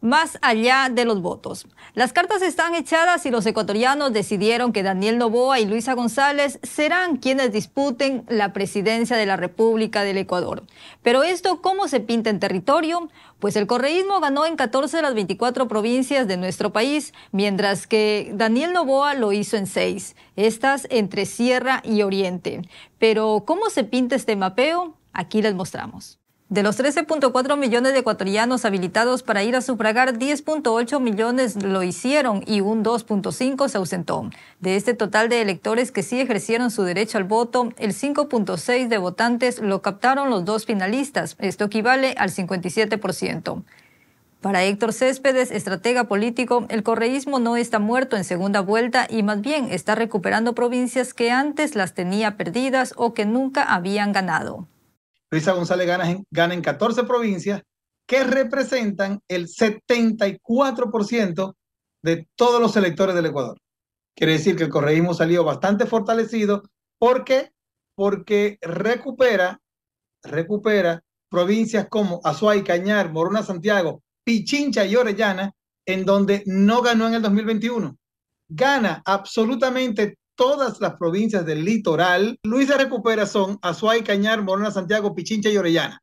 más allá de los votos. Las cartas están echadas y los ecuatorianos decidieron que Daniel Novoa y Luisa González serán quienes disputen la presidencia de la República del Ecuador. Pero esto, ¿cómo se pinta en territorio? Pues el correísmo ganó en 14 de las 24 provincias de nuestro país, mientras que Daniel Novoa lo hizo en 6, estas entre Sierra y Oriente. Pero, ¿cómo se pinta este mapeo? Aquí les mostramos. De los 13.4 millones de ecuatorianos habilitados para ir a sufragar, 10.8 millones lo hicieron y un 2.5 se ausentó. De este total de electores que sí ejercieron su derecho al voto, el 5.6 de votantes lo captaron los dos finalistas. Esto equivale al 57%. Para Héctor Céspedes, estratega político, el correísmo no está muerto en segunda vuelta y más bien está recuperando provincias que antes las tenía perdidas o que nunca habían ganado. Luisa González gana en, gana 14 provincias que representan el 74% de todos los electores del Ecuador. Quiere decir que el correísmo salió bastante fortalecido. ¿Por qué? Porque recupera, recupera provincias como Azuay, Cañar, Morona, Santiago, Pichincha y Orellana, en donde no ganó en el 2021. Gana absolutamente todas las provincias del litoral. Luis de Recuperación, Azuay, Cañar, Morona, Santiago, Pichincha y Orellana.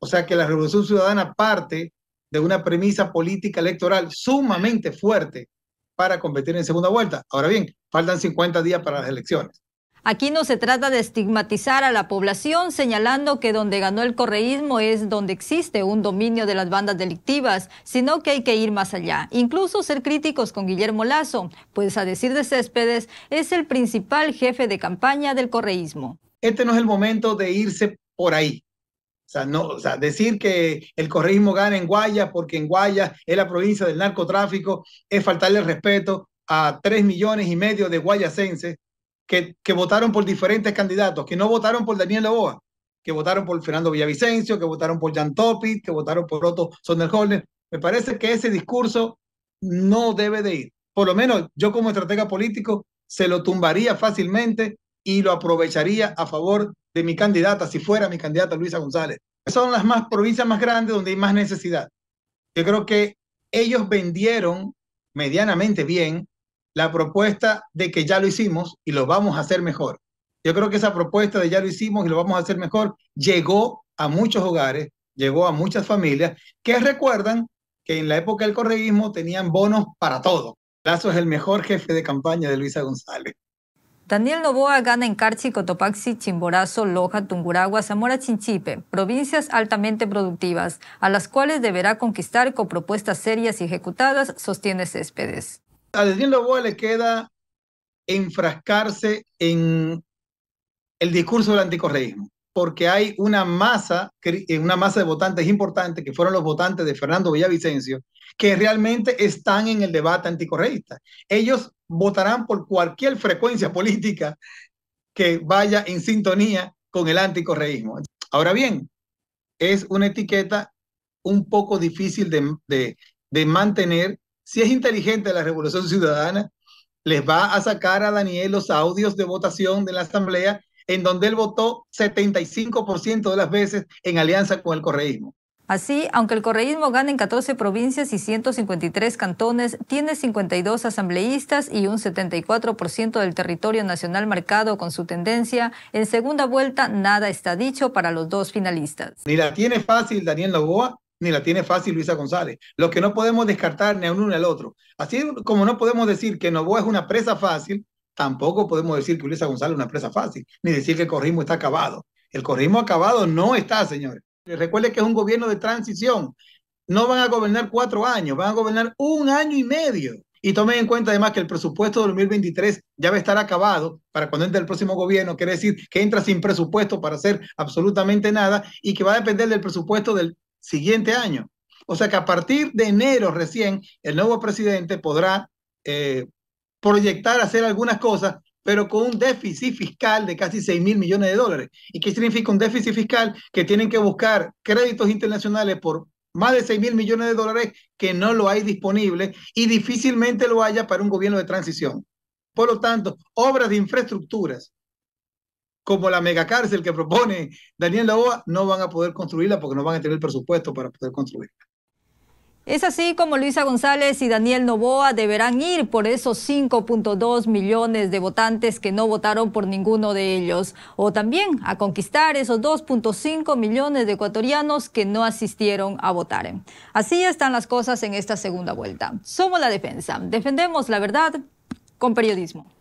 O sea que la Revolución Ciudadana parte de una premisa política electoral sumamente fuerte para competir en segunda vuelta. Ahora bien, faltan 50 días para las elecciones. Aquí no se trata de estigmatizar a la población, señalando que donde ganó el correísmo es donde existe un dominio de las bandas delictivas, sino que hay que ir más allá, incluso ser críticos con Guillermo Lazo, pues a decir de Céspedes, es el principal jefe de campaña del correísmo. Este no es el momento de irse por ahí. no, o decir que el correísmo gana en Guaya porque en Guaya es la provincia del narcotráfico es faltarle respeto a tres millones y medio de guayacenses que, votaron por diferentes candidatos, que no votaron por Daniel Leboa, que votaron por Fernando Villavicencio, que votaron por Jan Topi, que votaron por Otto Sonderholner. Me parece que ese discurso no debe de ir. Por lo menos yo como estratega político se lo tumbaría fácilmente y lo aprovecharía a favor de mi candidata, si fuera mi candidata Luisa González. Son las más provincias más grandes donde hay más necesidad. Yo creo que ellos vendieron medianamente bien la propuesta de que ya lo hicimos y lo vamos a hacer mejor. Yo creo que esa propuesta de ya lo hicimos y lo vamos a hacer mejor llegó a muchos hogares, llegó a muchas familias que recuerdan que en la época del correísmo tenían bonos para todo. Lazo es el mejor jefe de campaña de Luisa González. Daniel Novoa gana en Carchi, Cotopaxi, Chimborazo, Loja, Tunguragua, Zamora, Chinchipe, provincias altamente productivas, a las cuales deberá conquistar con propuestas serias y ejecutadas, sostiene Céspedes a Loboa le queda enfrascarse en el discurso del anticorreísmo, porque hay una masa, eh, una masa de votantes importante, que fueron los votantes de Fernando Villavicencio, que realmente están en el debate anticorreísta. Ellos votarán por cualquier frecuencia política que vaya en sintonía con el anticorreísmo. Ahora bien, es una etiqueta un poco difícil de mantener si es inteligente la Revolución Ciudadana, les va a sacar a Daniel los audios de votación de la Asamblea en donde él votó 75% de las veces en alianza con el correísmo. Así, aunque el correísmo gana en 14 provincias y 153 cantones, tiene 52 asambleístas y un 74% del territorio nacional marcado con su tendencia, en segunda vuelta nada está dicho para los dos finalistas. Ni la tiene fácil Daniel Novoa, ni la tiene fácil Luisa González. Lo que no podemos descartar ni a uno ni al otro. Así como no podemos decir que Novoa es una presa fácil, tampoco podemos decir que Luisa González es una presa fácil, ni decir que el corrismo está acabado. El corrismo acabado no está, señores. Recuerde que es un gobierno de transición. No van a gobernar cuatro años, van a gobernar un año y medio. Y tomen en cuenta además que el presupuesto de 2023 ya va a estar acabado para cuando entre el próximo gobierno, quiere decir que entra sin presupuesto para hacer absolutamente nada y que va a depender del presupuesto del siguiente año. O sea que a partir de enero recién, el nuevo presidente podrá eh, proyectar hacer algunas cosas, pero con un déficit fiscal de casi 6 mil millones de dólares. ¿Y qué significa un déficit fiscal? Que tienen que buscar créditos internacionales por más de 6 mil millones de dólares que no lo hay disponible y difícilmente lo haya para un gobierno de transición. Por lo tanto, obras de infraestructuras, como la megacárcel que propone Daniel Novoa, no van a poder construirla porque no van a tener el presupuesto para poder construirla. Es así como Luisa González y Daniel Novoa deberán ir por esos 5.2 millones de votantes que no votaron por ninguno de ellos, o también a conquistar esos 2.5 millones de ecuatorianos que no asistieron a votar. Así están las cosas en esta segunda vuelta. Somos la defensa, defendemos la verdad con periodismo.